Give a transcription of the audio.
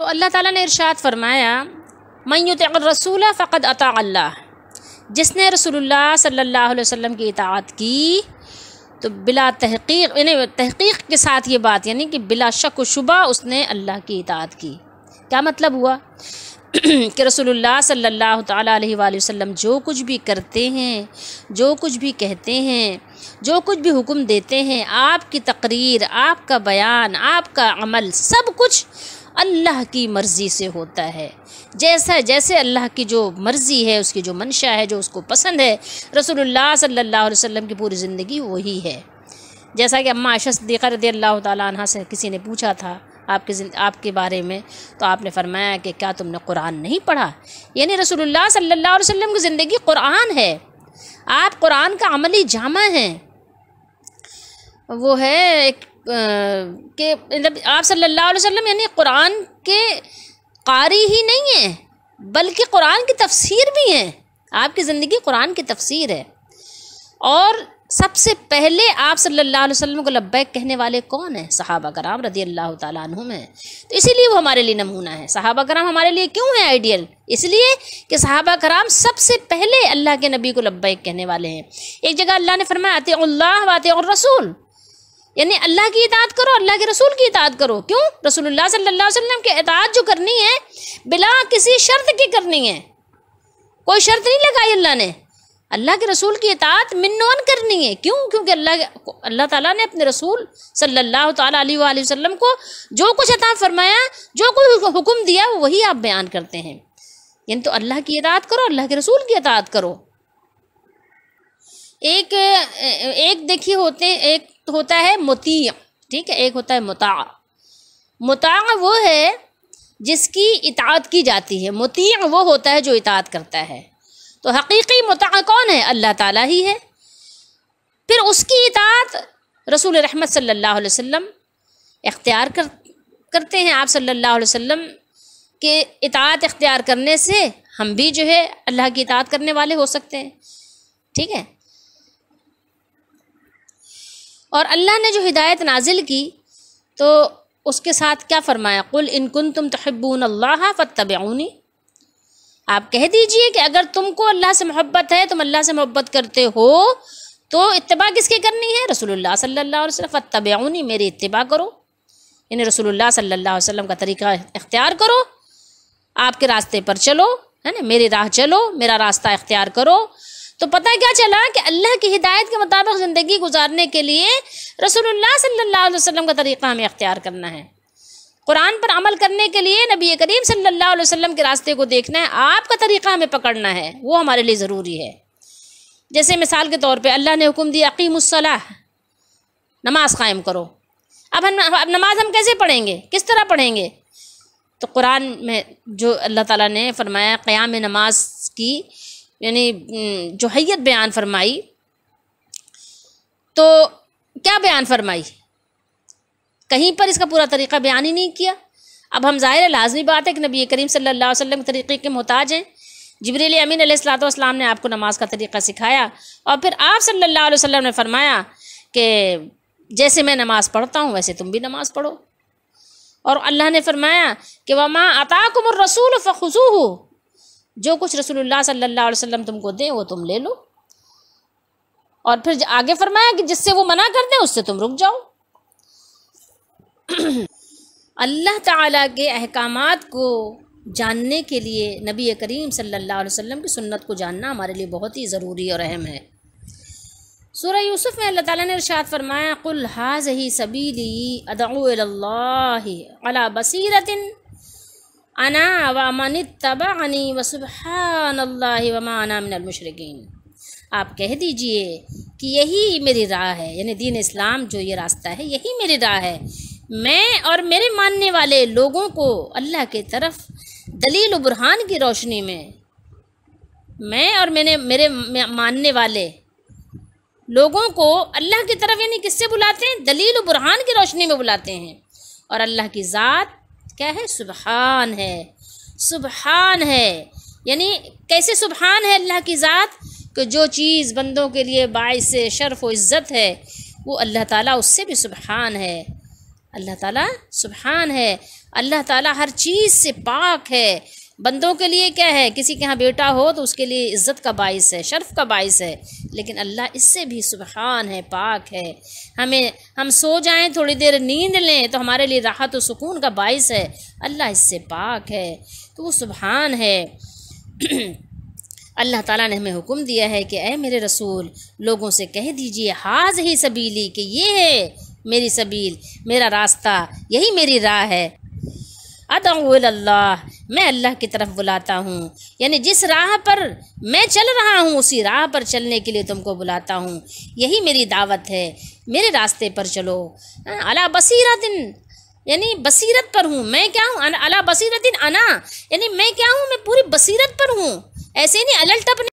तो अल्लाह ताला ने इरशाद फरमाया मैत रसूल फ़कत अता अल्लाह जिसने रसूलुल्लाह सल्लल्लाहु अलैहि वसल्लम की इतात की तो बिला तहकीक यानी तहकीक के साथ ये बात यानी कि बिला शक व शुबा उसने अल्लाह की इतात की क्या मतलब हुआ कि रसूलुल्लाह सल्लल्लाहु अलैहि वसल्लम जो कुछ भी करते हैं जो कुछ भी कहते हैं जो कुछ भी हुक्म देते हैं आपकी तकरीर आपका बयान आपका अमल सब कुछ अल्लाह की मर्ज़ी से होता है जैसा जैसे अल्लाह की जो मर्ज़ी है उसकी जो मंशा है जो उसको पसंद है रसोल्ला सल्ला वसम की पूरी ज़िंदगी वही है जैसा कि अम्मा आशा सदीक़ा रदी अल्लाह तह से किसी ने पूछा था आपके आपके बारे में तो आपने फरमाया कि क्या तुमने कुरान नहीं पढ़ा यानी रसोल्ला सल्ला वसम की ज़िंदगी कुरान है आप कुरान का अमली जामा हैं वो है एक के मतलब आप सल्लल्लाहु अलैहि वसल्लम यानी कुरान के कारी ही नहीं हैं बल्कि कुरान की तफसीर भी हैं आपकी ज़िंदगी कुरान की तफसीर है और सबसे पहले आप सल्लल्लाहु अलैहि वसल्लम को लब्बैक कहने वाले कौन हैं सहाबा कराम रदी अल्लाह तुम हैं तो इसीलिए वो हमारे लिए नमूना है सहाबा कराम हमारे लिए क्यों है आइडियल इसलिए कि सहाबा कराम सबसे पहले अल्लाह के नबी को लब्बैक कहने वाले हैं एक जगह अल्लाह ने फरमाया आते और रसूल यानी अल्लाह की इतात करो अल्लाह के रसूल की इतात करो क्यों रसूल सल्लल्लाहु अलैहि वसल्लम की इतात जो करनी है बिला किसी शर्त की करनी है कोई शर्त नहीं लगाई अल्लाह ने अल्लाह के रसूल की इतात मिनोन करनी है क्यों क्योंकि अल्लाह अल्लाह ताला ने अपने रसूल सल्लल्लाहु ताला अलैहि वसल्लम को जो कुछ अता फरमाया जो कुछ हुक्म दिया वही आप बयान करते हैं यानी तो अल्लाह की इतात करो अल्लाह के रसूल की इतात करो एक एक देखिए होते एक होता है मुती ठीक है एक होता है मुता मुता वो है जिसकी इतात की जाती है मुती वो होता है जो इतात करता है तो हकीकी मुता कौन है अल्लाह ताला ही है फिर उसकी इतात रसूल रहमत सल्लल्लाहु अलैहि वसल्लम इख्तियार कर करते हैं आप सल्लल्लाहु अलैहि वसल्लम के इतात इख्तियार करने से हम भी जो है अल्लाह की इतात करने वाले हो सकते हैं ठीक है और अल्लाह ने जो हिदायत नाजिल की तो उसके साथ क्या फ़रमाया कुल इनकुन तुम तहबून अल्लाह फ़तबनी आप कह दीजिए कि अगर तुमको अल्लाह से मोहब्बत है तुम अल्लाह से मोहब्बत करते हो तो इतबा किसके करनी है रसोल्ला सल्ला फ़तबनी मेरी इतबा करो इन्हें रसोल्ला सल्ला वसम का तरीका इख्तियार करो आपके रास्ते पर चलो है ना मेरी राह चलो मेरा रास्ता इख्तियार करो तो पता क्या चला कि अल्लाह की हिदायत के मुताबिक ज़िंदगी गुजारने के लिए रसूलुल्लाह सल्लल्लाहु अलैहि वसल्लम का तरीक़ा हमें अख्तियार करना है कुरान पर अमल करने के लिए नबी करीम सल्लल्लाहु अलैहि वसल्लम के रास्ते को देखना है आपका तरीक़ा हमें पकड़ना है वो हमारे लिए ज़रूरी है जैसे मिसाल के तौर पर अल्लाह ने हुक्म दिया अकीमसलाह नमाज कायम करो अब हम अब नमाज हम कैसे पढ़ेंगे किस तरह पढ़ेंगे तो कुरान में जो अल्लाह ताला ने फरमाया क़याम नमाज की यानी जोहैत बयान फरमाई तो क्या बयान फरमाई कहीं पर इसका पूरा तरीका बयान ही नहीं किया अब हम ज़ाहिर लाजमी बात है कि नबी करीम सल्लल्लाहु अलैहि वसल्लम के तरीक़े के मोहताज हैं जबरील अमीन अलैहिस्सलाम ने आपको नमाज का तरीक़ा सिखाया और फिर आप सल्लल्लाहु अलैहि वसल्लम ने फरमाया कि जैसे मैं नमाज़ पढ़ता हूँ वैसे तुम भी नमाज़ पढ़ो और अल्लाह ने फरमाया कि वमा अताकुम रसूल फ़खुजू जो कुछ रसूलुल्लाह सल्लल्लाहु अलैहि वसल्लम तुमको दे वो तुम ले लो और फिर आगे फरमाया कि जिससे वो मना कर दें उससे तुम रुक जाओ अल्लाह ताला के अहकाम को जानने के लिए नबी करीम सल्लल्लाहु अलैहि वसल्लम की सुन्नत को जानना हमारे लिए बहुत ही ज़रूरी और अहम है सूर्य यूसुफ में अल्लाह ताला ने इरशाद फरमाया कुल हाज ही सबीली अला बसीरतिन अना वामन तबानी वसुबहानल्लाह वमाना मुशरकिन आप कह दीजिए कि यही मेरी राह है यानी दीन इस्लाम जो ये रास्ता है यही मेरी राह है मैं और मेरे मानने वाले लोगों को अल्लाह के तरफ दलील बुरहान की रोशनी में मैं और मैंने मेरे मानने वाले लोगों को अल्लाह की तरफ यानी किससे बुलाते हैं दलील बुरहान की रोशनी में बुलाते हैं और अल्लाह की ज़ात क्या है सुबहान है सुबहान है यानी कैसे सुबहान है अल्लाह की ज़ात कि जो चीज़ बंदों के लिए बायस शर्फ व इज़्ज़त है वो अल्लाह ताला उससे भी सुबहान है अल्लाह ताला सुबहान है अल्लाह ताला हर चीज़ से पाक है बंदों के लिए क्या है किसी के यहाँ बेटा हो तो उसके लिए इज़्ज़त का बायस है शर्फ का बायस है लेकिन अल्लाह इससे भी सुबहान है पाक है हमें हम सो जाएं थोड़ी देर नींद लें तो हमारे लिए राहत और सुकून का बायस है अल्लाह इससे पाक है तो वो सुबहान है अल्लाह ताला ने हमें हुक्म दिया है कि अय मेरे रसूल लोगों से कह दीजिए हाज ही सबीली कि ये है मेरी सबील मेरा रास्ता यही मेरी राह है अदल्ला मैं अल्लाह की तरफ बुलाता हूँ यानी जिस राह पर मैं चल रहा हूँ उसी राह पर चलने के लिए तुमको बुलाता हूँ यही मेरी दावत है मेरे रास्ते पर चलो हाँ, अला बसीरा दिन यानी बसीरत पर हूँ मैं क्या हूँ अला बसीरत दिन अना यानी मैं क्या हूँ मैं पूरी बसीरत पर हूँ ऐसे नहीं अलल टप